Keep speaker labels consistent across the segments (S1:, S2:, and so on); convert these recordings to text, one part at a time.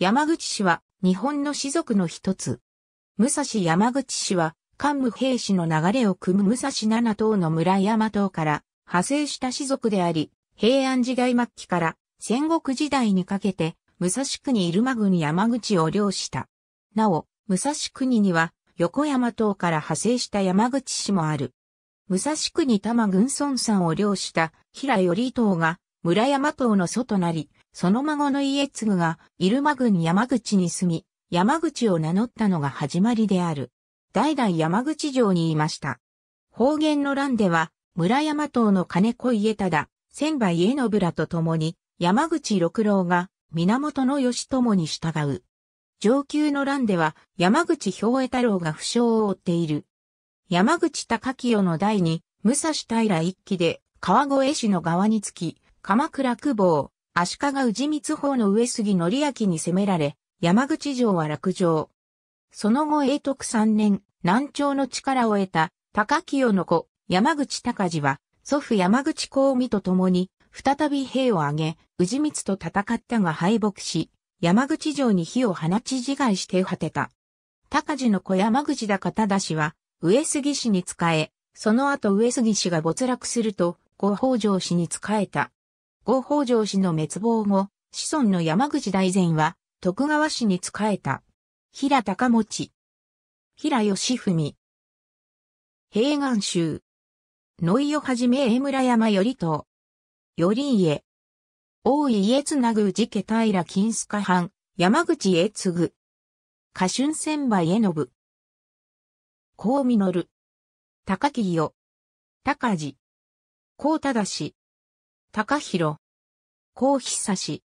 S1: 山口氏は日本の士族の一つ。武蔵山口氏は官武平氏の流れを組む武蔵七島の村山島から派生した士族であり、平安時代末期から戦国時代にかけて武蔵国入間郡山口を領した。なお、武蔵国には横山島から派生した山口市もある。武蔵国多摩軍孫山を領した平頼島が村山島の祖となり、その孫の家継が入間郡山口に住み、山口を名乗ったのが始まりである。代々山口城にいました。方言の乱では、村山島の金子家忠、千葉家信らと共に、山口六郎が源義朝に従う。上級の乱では、山口兵衛太郎が負傷を負っている。山口高清の代に、武蔵平一騎で、川越市の側につき、鎌倉久保、足利氏光法の上杉則明に攻められ、山口城は落城。その後永徳三年、南朝の力を得た高清の子、山口隆治は、祖父山口公美と共に、再び兵を挙げ、氏光と戦ったが敗北し、山口城に火を放ち自害して果てた。高次の子山口高忠氏は、上杉氏に仕え、その後上杉氏が没落すると、後北条氏に仕えた。後北条氏の滅亡後、子孫の山口大善は、徳川氏に仕えた。平高持。平義文。平岩州。野井をはじめ江村山頼と。頼家。大井家綱ぐ氏家平金須賀藩、山口へ継ぐ。家春千葉家信。高実。高木よ。高地。高忠。高弘。高久氏。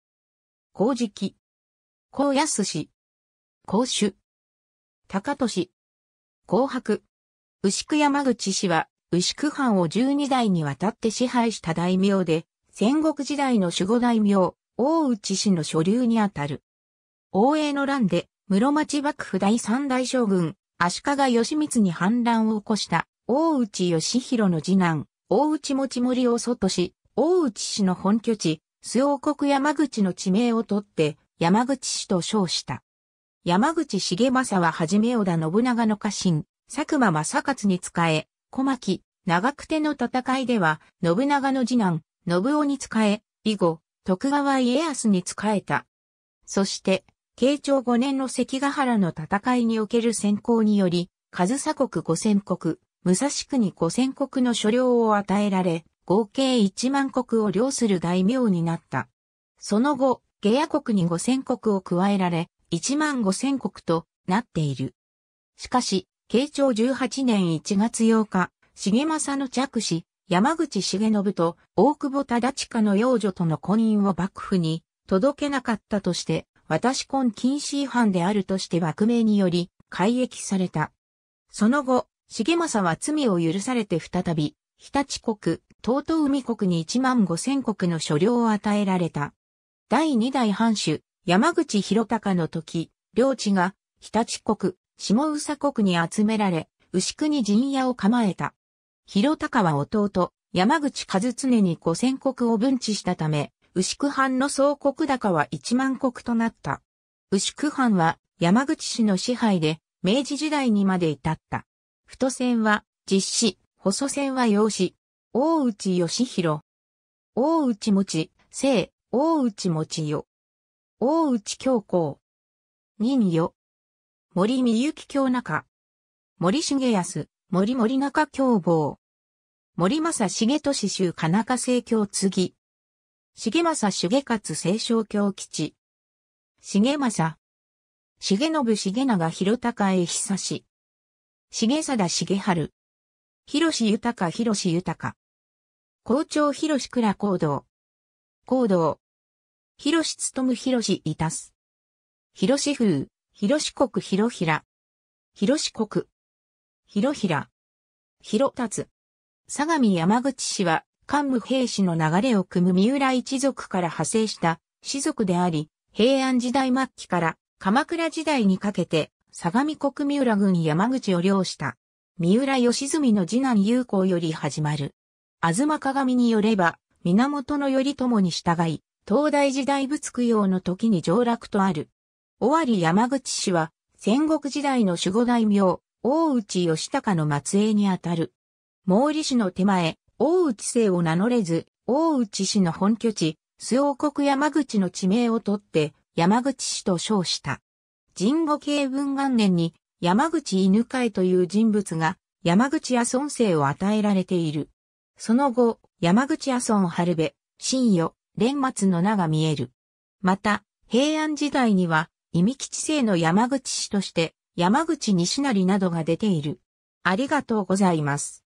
S1: 高時期。高安氏。高主。高俊。高白。牛久山口氏は、牛久藩を12代にわたって支配した大名で、戦国時代の守護大名、大内氏の所流にあたる。大江の乱で、室町幕府第三代将軍、足利義満に反乱を起こした、大内義弘の次男、大内持森を外し、大内氏の本拠地、周王国山口の地名を取って、山口氏と称した。山口重政ははじめ織田信長の家臣、佐久間正勝に仕え、小牧、長久手の戦いでは、信長の次男、信夫に仕え、以後、徳川家康に仕えた。そして、慶長5年の関ヶ原の戦いにおける先行により、上総国五千国、武蔵国五千国の所領を与えられ、合計1万国を領する大名になった。その後、下野国に5000国を加えられ、1万5000国となっている。しかし、慶長18年1月8日、重政の着子、山口重信と大久保忠親の幼女との婚姻を幕府に届けなかったとして、私婚禁止違反であるとして幕名により改役された。その後、重政は罪を許されて再び、日立国、東東海国に1万5千国の所領を与えられた。第2代藩主、山口広隆の時、領地が、日立国、下宇佐国に集められ、牛久に陣屋を構えた。広隆は弟、山口和常に五千国を分治したため、牛久藩の総国高は一万国となった。牛久藩は山口市の支配で明治時代にまで至った。太線は実施、細線は用紙。大内義弘。大内持、生、大内持よ。大内教皇。任よ。森美幸教中。森重康、森森中教坊。森正重俊州金中正教継。重正重勝清少教吉。重正。重信重長広高へ久志。重貞重春。広志豊広志豊。校長広志倉行動。行動。広志務広志いたす。広志風、広志国広平。広志国。広平。広つ。相模山口氏は、桓武平氏の流れを組む三浦一族から派生した、氏族であり、平安時代末期から鎌倉時代にかけて、相模国三浦郡山口を領した。三浦義澄の次男友好より始まる。あずま鏡によれば、源頼朝に従い、東大時代仏供養の時に上落とある。尾張山口氏は、戦国時代の守護大名、大内義高の末裔にあたる。毛利氏の手前、大内姓を名乗れず、大内氏の本拠地、崇王国山口の地名を取って、山口氏と称した。神護慶文元年に、山口犬飼という人物が山口屋村生を与えられている。その後、山口屋村春部、新与、連末の名が見える。また、平安時代には、忌み吉姓の山口氏として、山口西成などが出ている。ありがとうございます。